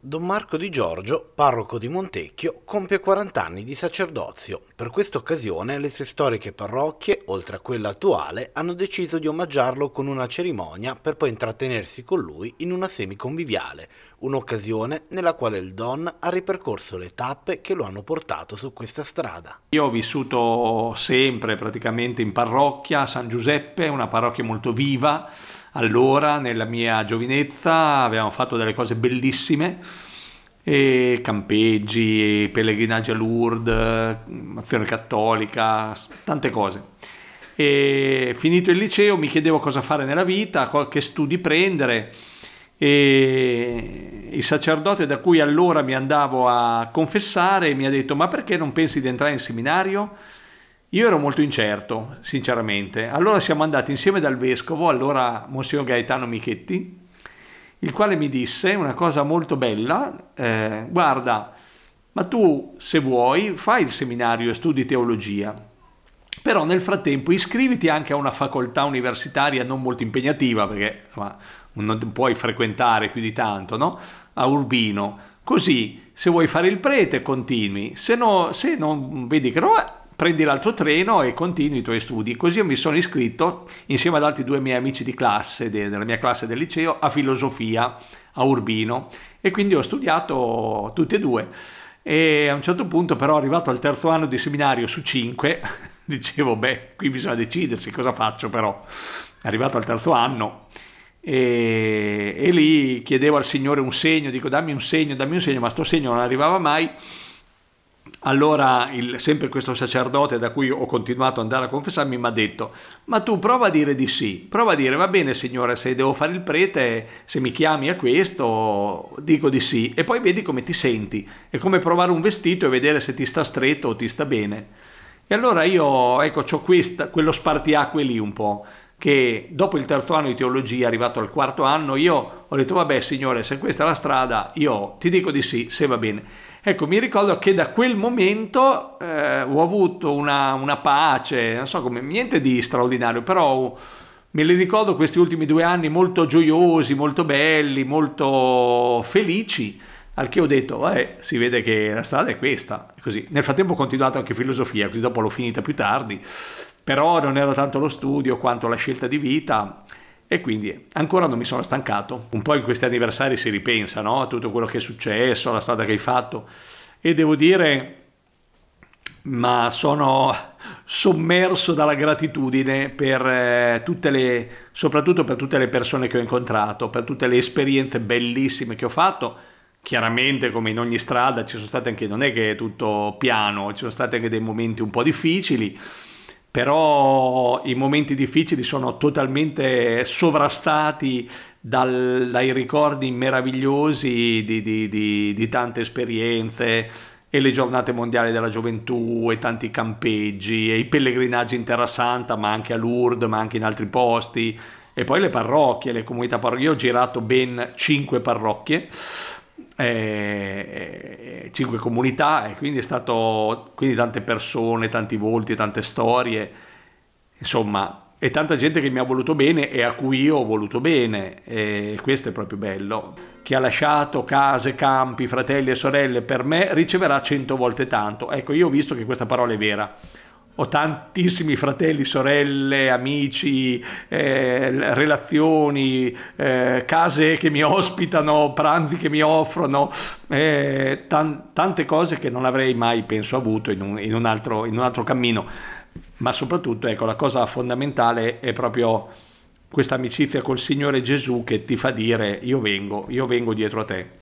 Don Marco di Giorgio, parroco di Montecchio, compie 40 anni di sacerdozio. Per questa occasione le sue storiche parrocchie, oltre a quella attuale, hanno deciso di omaggiarlo con una cerimonia per poi intrattenersi con lui in una semiconviviale, un'occasione nella quale il Don ha ripercorso le tappe che lo hanno portato su questa strada. Io ho vissuto sempre praticamente in parrocchia a San Giuseppe, una parrocchia molto viva, allora nella mia giovinezza abbiamo fatto delle cose bellissime e campeggi, pellegrinaggi a Lourdes, azione cattolica, tante cose. E finito il liceo mi chiedevo cosa fare nella vita, che studi prendere e il sacerdote da cui allora mi andavo a confessare mi ha detto ma perché non pensi di entrare in seminario? Io ero molto incerto, sinceramente. Allora siamo andati insieme dal vescovo, allora Monsignor Gaetano Michetti, il quale mi disse una cosa molto bella, eh, guarda, ma tu se vuoi fai il seminario e studi teologia, però nel frattempo iscriviti anche a una facoltà universitaria non molto impegnativa, perché ma, non puoi frequentare più di tanto, no? A Urbino. Così, se vuoi fare il prete, continui, se, no, se non vedi che no, prendi l'altro treno e continui i tuoi studi. Così io mi sono iscritto, insieme ad altri due miei amici di classe, della mia classe del liceo, a filosofia a Urbino e quindi ho studiato tutti e due. E a un certo punto però arrivato al terzo anno di seminario su cinque, dicevo, beh, qui bisogna decidersi cosa faccio però. Arrivato al terzo anno, e, e, lì chiedevo al Signore un segno, dico dammi un segno, dammi un segno, ma sto segno non arrivava mai allora il, sempre questo sacerdote da cui ho continuato ad andare a confessarmi mi ha detto ma tu prova a dire di sì, prova a dire va bene signore se devo fare il prete, se mi chiami a questo dico di sì e poi vedi come ti senti, è come provare un vestito e vedere se ti sta stretto o ti sta bene. E allora io ecco ho quello spartiacque lì un po', che dopo il terzo anno di teologia, arrivato al quarto anno, io ho detto vabbè signore, se questa è la strada, io ti dico di sì, se va bene. Ecco, mi ricordo che da quel momento eh, ho avuto una, una, pace, non so come, niente di straordinario, però me li ricordo questi ultimi due anni molto gioiosi, molto belli, molto felici, al che ho detto, vabbè, si vede che la strada è questa, così. Nel frattempo ho continuato anche filosofia, così dopo l'ho finita più tardi, però non era tanto lo studio quanto la scelta di vita e quindi ancora non mi sono stancato. Un po' in questi anniversari si ripensa no? a tutto quello che è successo, alla strada che hai fatto e devo dire ma sono sommerso dalla gratitudine per eh, tutte le, soprattutto per tutte le persone che ho incontrato, per tutte le esperienze bellissime che ho fatto. Chiaramente, come in ogni strada, ci sono state anche, non è che è tutto piano, ci sono stati anche dei momenti un po' difficili, però i momenti difficili sono totalmente sovrastati dal, dai ricordi meravigliosi di, di, di, di tante esperienze e le giornate mondiali della gioventù e tanti campeggi e i pellegrinaggi in Terra Santa, ma anche a Lourdes, ma anche in altri posti e poi le parrocchie, le comunità parrocchie. Io ho girato ben cinque parrocchie eh, eh, cinque comunità e quindi è stato quindi tante persone, tanti volti, tante storie, insomma, e tanta gente che mi ha voluto bene e a cui io ho voluto bene e questo è proprio bello. Chi ha lasciato case, campi, fratelli e sorelle per me riceverà cento volte tanto. Ecco, io ho visto che questa parola è vera ho tantissimi fratelli, sorelle, amici, eh, relazioni, eh, case che mi ospitano, pranzi che mi offrono, eh, tan tante cose che non avrei mai, penso, avuto in un, in un, altro, in un altro cammino. Ma soprattutto, ecco, la cosa fondamentale è proprio questa amicizia col Signore Gesù che ti fa dire io vengo, io vengo dietro a te.